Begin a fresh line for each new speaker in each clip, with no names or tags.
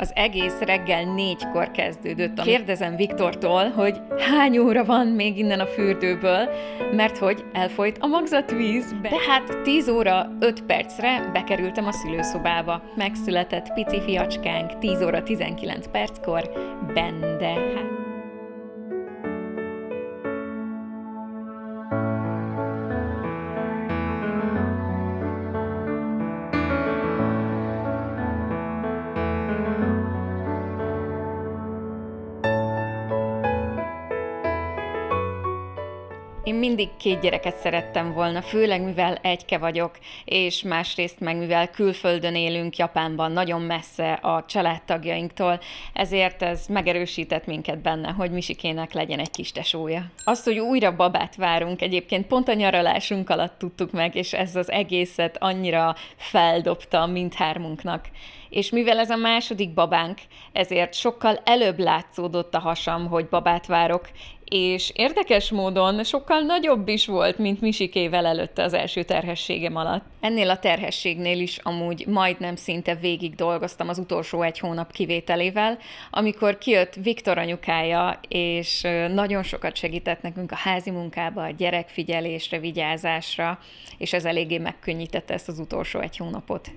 az egész reggel négykor kezdődött. Kérdezem Viktortól, hogy hány óra van még innen a fürdőből, mert hogy elfolyt a magzatvíz. De hát 10 óra 5 percre bekerültem a szülőszobába. Megszületett pici fiacskánk 10 óra 19 perckor, bende. Hát. Én mindig két gyereket szerettem volna, főleg mivel egyke vagyok, és másrészt meg mivel külföldön élünk, Japánban, nagyon messze a családtagjainktól, ezért ez megerősített minket benne, hogy Misikének legyen egy kis tesója. Azt, hogy újra babát várunk, egyébként pont a nyaralásunk alatt tudtuk meg, és ez az egészet annyira feldobta mindhármunknak és mivel ez a második babánk, ezért sokkal előbb látszódott a hasam, hogy babát várok, és érdekes módon sokkal nagyobb is volt, mint Misikével előtte az első terhességem alatt. Ennél a terhességnél is amúgy majdnem szinte végig dolgoztam az utolsó egy hónap kivételével, amikor kijött Viktor anyukája, és nagyon sokat segített nekünk a házi munkába, a gyerekfigyelésre, vigyázásra, és ez eléggé megkönnyítette ezt az utolsó egy hónapot.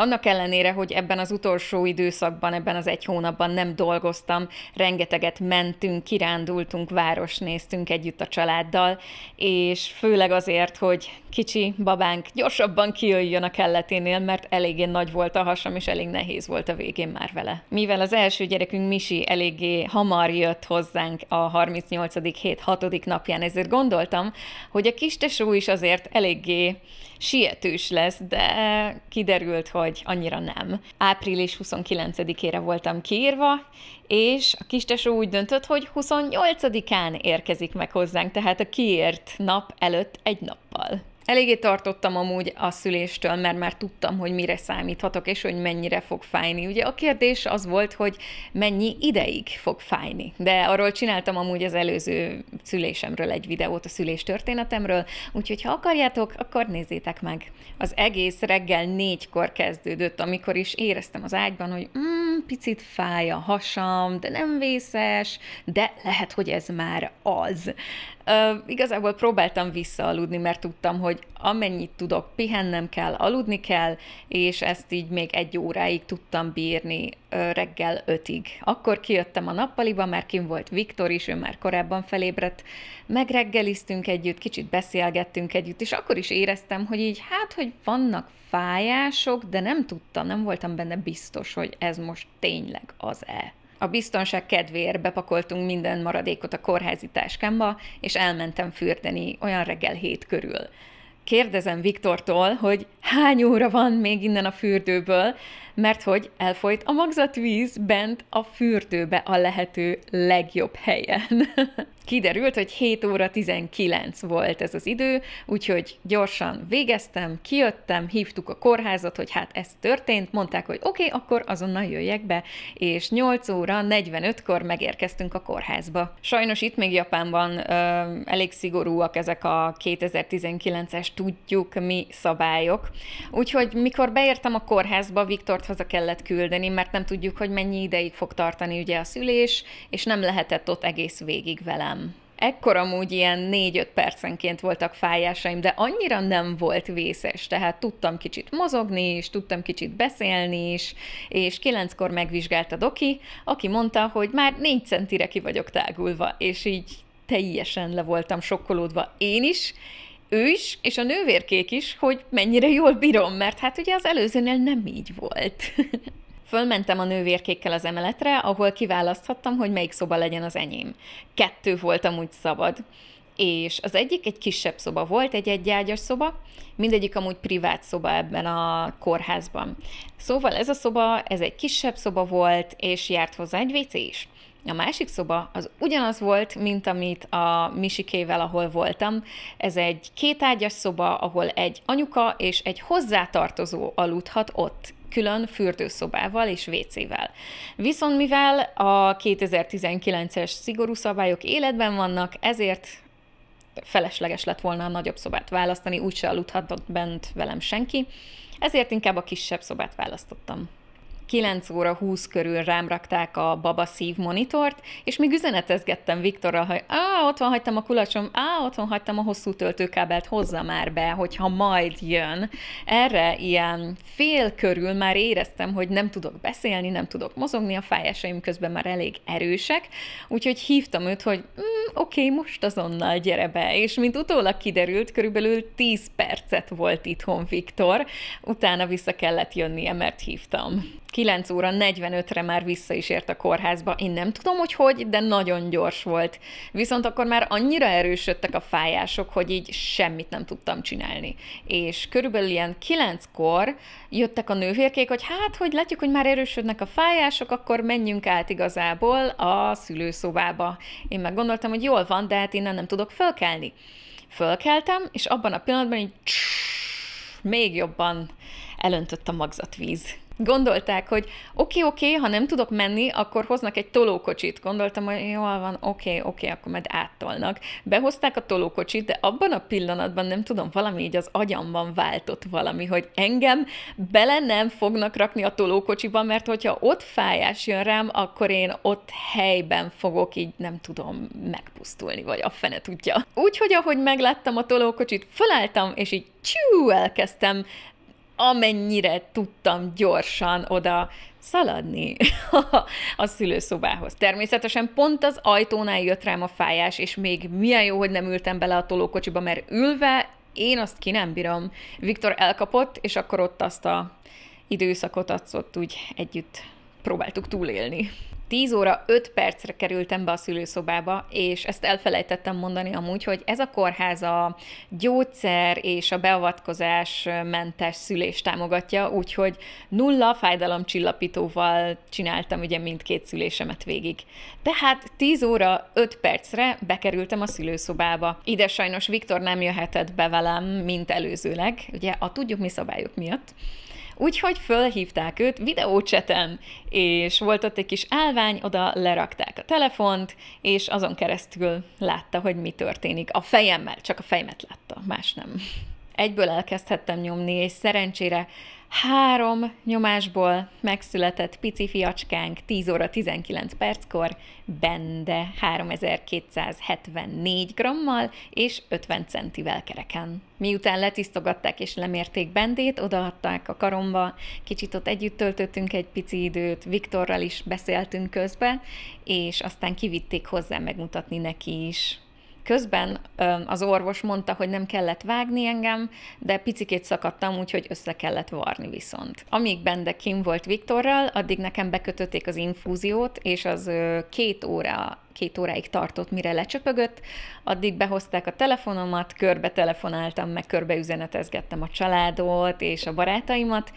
Annak ellenére, hogy ebben az utolsó időszakban, ebben az egy hónapban nem dolgoztam, rengeteget mentünk, kirándultunk, város néztünk együtt a családdal, és főleg azért, hogy kicsi babánk gyorsabban kijöjjön a kelleténél, mert eléggé nagy volt a hasam, és elég nehéz volt a végén már vele. Mivel az első gyerekünk Misi eléggé hamar jött hozzánk a 38. hét 6. napján, ezért gondoltam, hogy a kis tesó is azért eléggé sietős lesz, de kiderült, hogy annyira nem. Április 29-ére voltam kiírva, és a kistesó úgy döntött, hogy 28-án érkezik meg hozzánk, tehát a kiért nap előtt egy nappal. Eléggé tartottam amúgy a szüléstől, mert már tudtam, hogy mire számíthatok, és hogy mennyire fog fájni. Ugye a kérdés az volt, hogy mennyi ideig fog fájni. De arról csináltam amúgy az előző szülésemről egy videót, a szülés történetemről, úgyhogy ha akarjátok, akkor nézzétek meg. Az egész reggel négykor kezdődött, amikor is éreztem az ágyban, hogy mm, picit fáj a hasam, de nem vészes, de lehet, hogy ez már az igazából próbáltam visszaaludni, mert tudtam, hogy amennyit tudok, pihennem kell, aludni kell, és ezt így még egy óráig tudtam bírni reggel ötig. Akkor kijöttem a nappaliba, már kim volt Viktor is, ő már korábban felébredt, megreggeliztünk együtt, kicsit beszélgettünk együtt, és akkor is éreztem, hogy így hát, hogy vannak fájások, de nem tudtam, nem voltam benne biztos, hogy ez most tényleg az-e. A biztonság kedvéért bepakoltunk minden maradékot a kórházi táskámba, és elmentem fürdeni olyan reggel hét körül. Kérdezem Viktortól, hogy hány óra van még innen a fürdőből, mert hogy elfolyt a magzatvíz bent a fürdőbe a lehető legjobb helyen. Kiderült, hogy 7 óra 19 volt ez az idő, úgyhogy gyorsan végeztem, kijöttem, hívtuk a kórházat, hogy hát ez történt, mondták, hogy oké, okay, akkor azonnal jöjjek be, és 8 óra 45-kor megérkeztünk a kórházba. Sajnos itt még Japánban ö, elég szigorúak ezek a 2019-es tudjuk mi szabályok, úgyhogy mikor beértem a kórházba, Viktort haza kellett küldeni, mert nem tudjuk, hogy mennyi ideig fog tartani ugye a szülés, és nem lehetett ott egész végig velem. Ekkor amúgy ilyen 4-5 percenként voltak fájásaim, de annyira nem volt vészes, tehát tudtam kicsit mozogni is, tudtam kicsit beszélni is, és kilenckor megvizsgálta Doki, aki mondta, hogy már 4 centire ki vagyok tágulva, és így teljesen le voltam sokkolódva én is, ő is, és a nővérkék is, hogy mennyire jól bírom, mert hát ugye az előzőnél nem így volt. Fölmentem a nővérkékkel az emeletre, ahol kiválaszthattam, hogy melyik szoba legyen az enyém. Kettő voltam úgy szabad. És az egyik egy kisebb szoba volt, egy egyágyas szoba, mindegyik amúgy privát szoba ebben a kórházban. Szóval ez a szoba, ez egy kisebb szoba volt, és járt hozzá egy WC is. A másik szoba az ugyanaz volt, mint amit a Misikével, ahol voltam. Ez egy kétágyas szoba, ahol egy anyuka és egy hozzátartozó aludhat ott, külön fürdőszobával és WC-vel. Viszont mivel a 2019-es szigorú szabályok életben vannak, ezért felesleges lett volna a nagyobb szobát választani, úgyse aludhatott bent velem senki, ezért inkább a kisebb szobát választottam. 9 óra 20 körül rám rakták a baba szív monitort, és még üzenetezgettem Viktorral, hogy á, van, hagytam a kulacsom, á, van hagytam a hosszú töltőkábelt, hozza már be, hogyha majd jön. Erre ilyen fél körül már éreztem, hogy nem tudok beszélni, nem tudok mozogni, a fájásaim közben már elég erősek, úgyhogy hívtam őt, hogy mm, oké, okay, most azonnal gyere be, és mint utólag kiderült, körülbelül 10 percet volt itthon Viktor, utána vissza kellett jönnie, mert hívtam. 9 óra 45-re már vissza is ért a kórházba. Én nem tudom, hogy hogy, de nagyon gyors volt. Viszont akkor már annyira erősödtek a fájások, hogy így semmit nem tudtam csinálni. És körülbelül ilyen 9-kor jöttek a nővérkék, hogy hát, hogy látjuk, hogy már erősödnek a fájások, akkor menjünk át igazából a szülőszobába. Én meg gondoltam, hogy jól van, de hát innen nem tudok fölkelni. Fölkeltem, és abban a pillanatban így még jobban elöntött a magzatvíz gondolták, hogy oké, okay, oké, okay, ha nem tudok menni, akkor hoznak egy tolókocsit. Gondoltam, hogy jól van, oké, okay, oké, okay, akkor majd áttolnak. Behozták a tolókocsit, de abban a pillanatban nem tudom, valami így az agyamban váltott valami, hogy engem bele nem fognak rakni a tolókocsiba, mert hogyha ott fájás jön rám, akkor én ott helyben fogok így, nem tudom, megpusztulni, vagy a fene tudja. Úgyhogy ahogy megláttam a tolókocsit, felálltam, és így csú, elkezdtem amennyire tudtam gyorsan oda szaladni a szülőszobához. Természetesen pont az ajtónál jött rám a fájás, és még milyen jó, hogy nem ültem bele a tolókocsiba, mert ülve én azt ki nem bírom. Viktor elkapott, és akkor ott azt a időszakot adszott, úgy együtt próbáltuk túlélni. 10 óra 5 percre kerültem be a szülőszobába, és ezt elfelejtettem mondani amúgy, hogy ez a kórház a gyógyszer és a beavatkozás mentes szülést támogatja, úgyhogy nulla fájdalomcsillapítóval csináltam ugye mindkét szülésemet végig. Tehát 10 óra 5 percre bekerültem a szülőszobába. Ide sajnos Viktor nem jöhetett be velem, mint előzőleg, ugye a tudjuk mi szabályok miatt. Úgyhogy fölhívták őt videócseten, és volt ott egy kis állvány, oda lerakták a telefont, és azon keresztül látta, hogy mi történik. A fejemmel, csak a fejemet látta, más nem. Egyből elkezdhettem nyomni, és szerencsére Három nyomásból megszületett pici fiacskánk 10 óra 19 perckor, bende 3274 grammal és 50 centivel kereken. Miután letisztogatták és lemérték bendét, odaadták a karomba, kicsit ott együtt töltöttünk egy pici időt, Viktorral is beszéltünk közbe, és aztán kivitték hozzá megmutatni neki is. Közben az orvos mondta, hogy nem kellett vágni engem, de picikét szakadtam, úgyhogy össze kellett varni viszont. Amíg bende kim volt Viktorral, addig nekem bekötötték az infúziót, és az két óra két óráig tartott, mire lecsöpögött, addig behozták a telefonomat, körbe telefonáltam, meg körbe üzenetezgettem a családot és a barátaimat,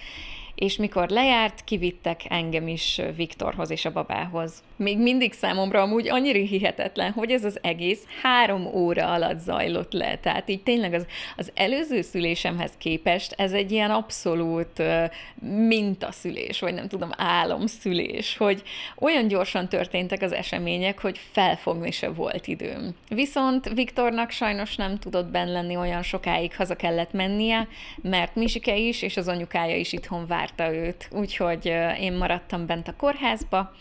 és mikor lejárt, kivittek engem is Viktorhoz és a babához. Még mindig számomra amúgy annyira hihetetlen, hogy ez az egész három óra alatt zajlott le. Tehát így tényleg az, az előző szülésemhez képest ez egy ilyen abszolút uh, mintaszülés, vagy nem tudom, álomszülés, hogy olyan gyorsan történtek az események, hogy felfogni se volt időm. Viszont Viktornak sajnos nem tudott benn lenni olyan sokáig, haza kellett mennie, mert Misike is és az anyukája is itthon vált várta őt, úgyhogy én maradtam bent a kórházba,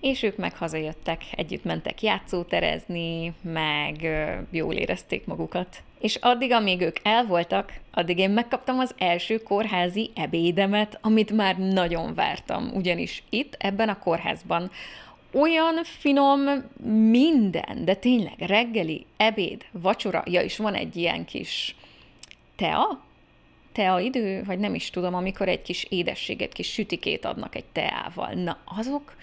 és ők meg hazajöttek, együtt mentek játszóterezni, meg jól érezték magukat. És addig, amíg ők elvoltak, addig én megkaptam az első kórházi ebédemet, amit már nagyon vártam, ugyanis itt, ebben a kórházban olyan finom minden, de tényleg reggeli, ebéd, vacsora, ja, és van egy ilyen kis tea, tea idő, vagy nem is tudom, amikor egy kis édességet, kis sütikét adnak egy teával. Na, azok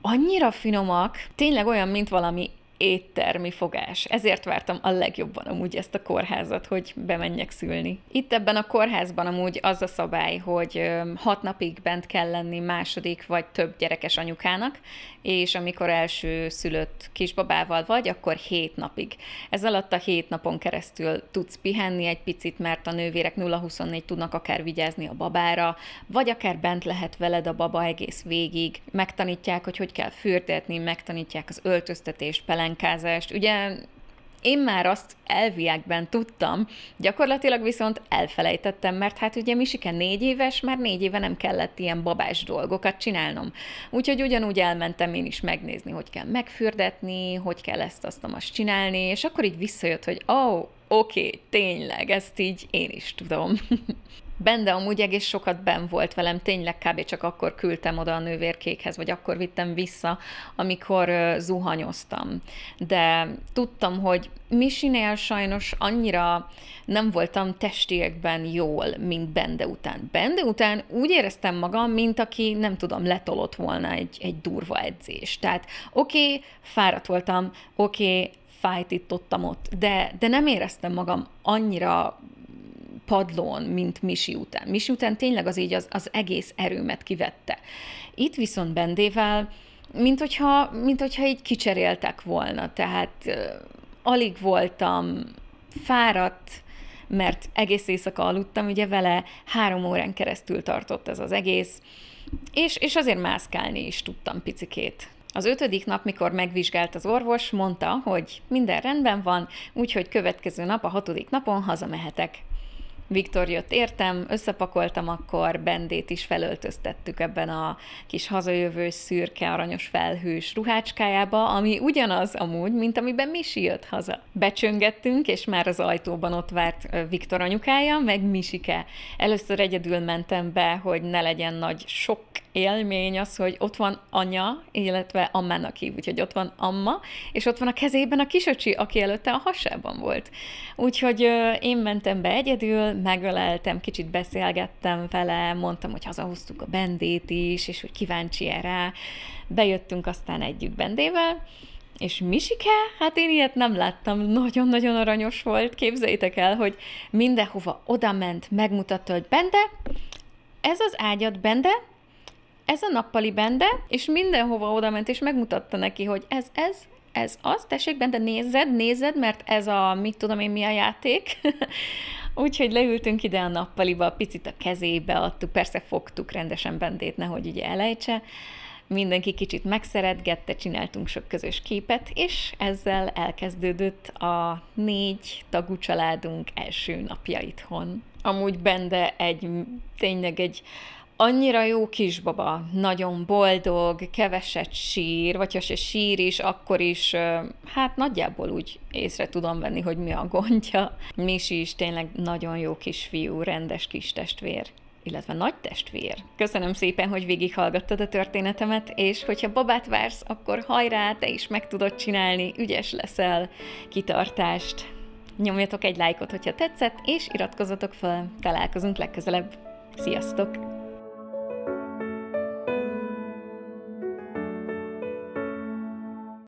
annyira finomak, tényleg olyan, mint valami éttermi fogás. Ezért vártam a legjobban amúgy ezt a kórházat, hogy bemenjek szülni. Itt ebben a kórházban amúgy az a szabály, hogy hat napig bent kell lenni második vagy több gyerekes anyukának, és amikor első szülött kisbabával vagy, akkor hét napig. Ez alatt a hét napon keresztül tudsz pihenni egy picit, mert a nővérek 0-24 tudnak akár vigyázni a babára, vagy akár bent lehet veled a baba egész végig. Megtanítják, hogy hogy kell fürdetni, megtanítják az öltöztetést, pelen bánkázást. Ugye én már azt elviekben tudtam, gyakorlatilag viszont elfelejtettem, mert hát ugye Misike négy éves, már négy éve nem kellett ilyen babás dolgokat csinálnom. Úgyhogy ugyanúgy elmentem én is megnézni, hogy kell megfürdetni, hogy kell ezt, azt, azt csinálni, és akkor így visszajött, hogy ó, oh, oké, okay, tényleg, ezt így én is tudom. Bende amúgy egész sokat ben volt velem, tényleg kb. csak akkor küldtem oda a nővérkékhez, vagy akkor vittem vissza, amikor zuhanyoztam. De tudtam, hogy Misinél sajnos annyira nem voltam testiekben jól, mint Bende után. Bende után úgy éreztem magam, mint aki, nem tudom, letolott volna egy, egy durva edzés. Tehát oké, okay, fáradt voltam, oké, okay, fájtítottam ott, de, de nem éreztem magam annyira padlón, mint Misi után. Misi után tényleg az így az, az egész erőmet kivette. Itt viszont Bendével, mint hogyha, mint hogyha így kicseréltek volna, tehát alig voltam fáradt, mert egész éjszaka aludtam, ugye vele három órán keresztül tartott ez az egész, és, és azért mászkálni is tudtam picikét. Az ötödik nap, mikor megvizsgált az orvos, mondta, hogy minden rendben van, úgyhogy következő nap, a hatodik napon hazamehetek. Viktor jött értem, összepakoltam akkor, Bendét is felöltöztettük ebben a kis hazajövős, szürke, aranyos felhős ruhácskájába, ami ugyanaz amúgy, mint amiben Misi jött haza. Becsöngettünk, és már az ajtóban ott várt Viktor anyukája, meg Misike. Először egyedül mentem be, hogy ne legyen nagy sok élmény az, hogy ott van anya, illetve ammának hív, úgyhogy ott van amma, és ott van a kezében a kisöcsi, aki előtte a hasában volt. Úgyhogy ö, én mentem be egyedül, megöleltem, kicsit beszélgettem vele, mondtam, hogy hazahoztuk a bendét is, és hogy kíváncsi erre. Bejöttünk aztán együtt bendével, és Misike, hát én ilyet nem láttam, nagyon-nagyon aranyos volt, képzeljétek el, hogy mindenhova oda ment, megmutatta, hogy Bende, ez az ágyad, Bende, ez a nappali bende, és mindenhova odament, és megmutatta neki, hogy ez, ez, ez az, tessék bende, nézed, nézed, mert ez a, mit tudom én, mi a játék. Úgyhogy leültünk ide a nappaliba, picit a kezébe adtuk, persze fogtuk rendesen bendét, nehogy ugye elejtse. Mindenki kicsit megszeretgette, csináltunk sok közös képet, és ezzel elkezdődött a négy tagú családunk első napja itthon. Amúgy Bende egy, tényleg egy annyira jó kisbaba, nagyon boldog, keveset sír, vagy ha se sír is, akkor is, hát nagyjából úgy észre tudom venni, hogy mi a gondja. Misi is tényleg nagyon jó kisfiú, rendes kis testvér illetve nagy testvér. Köszönöm szépen, hogy végighallgattad a történetemet, és hogyha babát vársz, akkor hajrá, te is meg tudod csinálni, ügyes leszel, kitartást. Nyomjatok egy lájkot, hogyha tetszett, és iratkozzatok fel. Találkozunk legközelebb. Sziasztok!